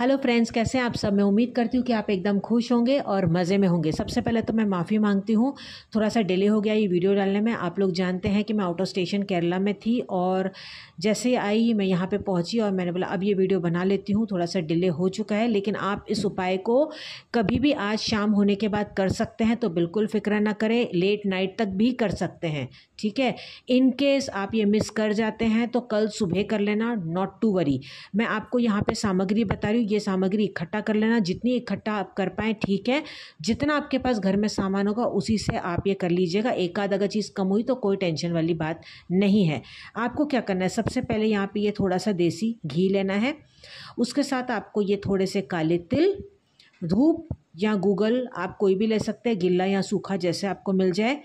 hello friends कैसे हैं आप सब मैं उम्मीद करती हूँ कि आप एकदम खुश होंगे और मज़े में होंगे सबसे पहले तो मैं माफ़ी मांगती हूँ थोड़ा सा डिले हो गया ये वीडियो डालने में आप लोग जानते हैं कि मैं आउट ऑफ स्टेशन केरला में थी और जैसे आई मैं यहाँ पे पहुँची और मैंने बोला अब ये वीडियो बना लेती हूँ थोड़ा सा डिले हो चुका है लेकिन आप इस उपाय को कभी भी आज शाम होने के बाद कर सकते हैं तो बिल्कुल फ़िक्र ना करें लेट नाइट तक भी कर सकते हैं ठीक है इन केस आप ये मिस कर जाते हैं तो कल सुबह कर लेना नॉट टू वरी मैं आपको यहाँ पर सामग्री बता रही ये सामग्री इकट्ठा कर लेना जितनी इकट्ठा आप कर पाएँ ठीक है जितना आपके पास घर में सामान होगा उसी से आप ये कर लीजिएगा एक आध अगर चीज़ कम हुई तो कोई टेंशन वाली बात नहीं है आपको क्या करना है सबसे पहले यहाँ पे ये थोड़ा सा देसी घी लेना है उसके साथ आपको ये थोड़े से काले तिल धूप या गूगल आप कोई भी ले सकते हैं गिल्ला या सूखा जैसे आपको मिल जाए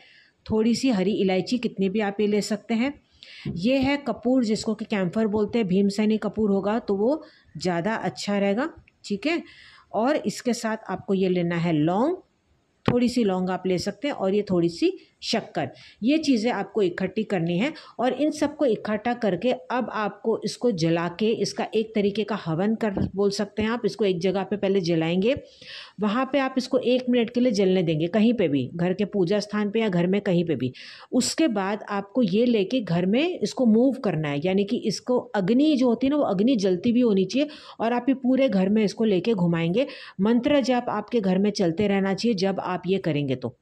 थोड़ी सी हरी इलायची कितनी भी आप ये ले सकते हैं ये है कपूर जिसको कि कैम्फर बोलते हैं भीमसैनी कपूर होगा तो वो ज़्यादा अच्छा रहेगा ठीक है और इसके साथ आपको ये लेना है लौंग थोड़ी सी लौंग आप ले सकते हैं और ये थोड़ी सी शक्कर ये चीज़ें आपको इकट्ठी करनी है और इन सबको इकट्ठा करके अब आपको इसको जला के इसका एक तरीके का हवन कर बोल सकते हैं आप इसको एक जगह पे पहले जलाएंगे वहाँ पे आप इसको एक मिनट के लिए जलने देंगे कहीं पे भी घर के पूजा स्थान पे या घर में कहीं पे भी उसके बाद आपको ये लेके घर में इसको मूव करना है यानी कि इसको अग्नि जो होती है ना वो अग्नि जलती भी होनी चाहिए और आप ये पूरे घर में इसको लेके घुमाएंगे मंत्र जब आपके घर में चलते रहना चाहिए जब आप ये करेंगे तो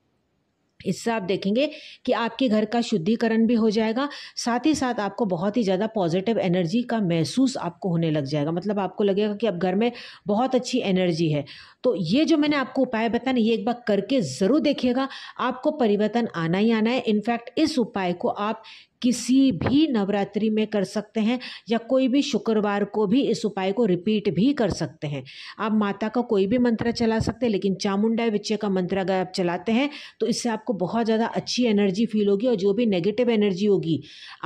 इससे आप देखेंगे कि आपके घर का शुद्धिकरण भी हो जाएगा साथ ही साथ आपको बहुत ही ज़्यादा पॉजिटिव एनर्जी का महसूस आपको होने लग जाएगा मतलब आपको लगेगा कि अब घर में बहुत अच्छी एनर्जी है तो ये जो मैंने आपको उपाय बताया ना ये एक बार करके ज़रूर देखिएगा आपको परिवर्तन आना ही आना है इनफैक्ट इस उपाय को आप किसी भी नवरात्रि में कर सकते हैं या कोई भी शुक्रवार को भी इस उपाय को रिपीट भी कर सकते हैं आप माता का कोई भी मंत्र चला सकते हैं लेकिन चामुंडा विचय का मंत्र अगर आप चलाते हैं तो इससे आपको बहुत ज़्यादा अच्छी एनर्जी फील होगी और जो भी नेगेटिव एनर्जी होगी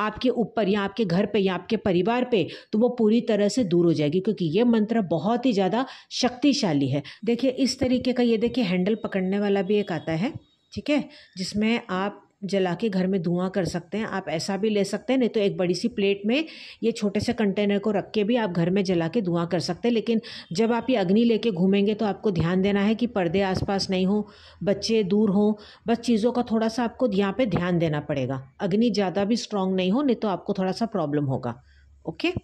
आपके ऊपर या आपके घर पर या आपके परिवार पर तो वो पूरी तरह से दूर हो जाएगी क्योंकि ये मंत्र बहुत ही ज़्यादा शक्तिशाली है देखिए इस तरीके का ये देखिए हैंडल पकड़ने वाला भी एक आता है ठीक है जिसमें आप जला के घर में धुआं कर सकते हैं आप ऐसा भी ले सकते हैं नहीं तो एक बड़ी सी प्लेट में ये छोटे से कंटेनर को रख के भी आप घर में जला के धुआं कर सकते हैं लेकिन जब आप ये अग्नि लेके घूमेंगे तो आपको ध्यान देना है कि पर्दे आसपास नहीं हो बच्चे दूर हों बस चीज़ों का थोड़ा सा आपको यहाँ पर ध्यान देना पड़ेगा अग्नि ज़्यादा भी स्ट्रांग नहीं हो नहीं तो आपको थोड़ा सा प्रॉब्लम होगा ओके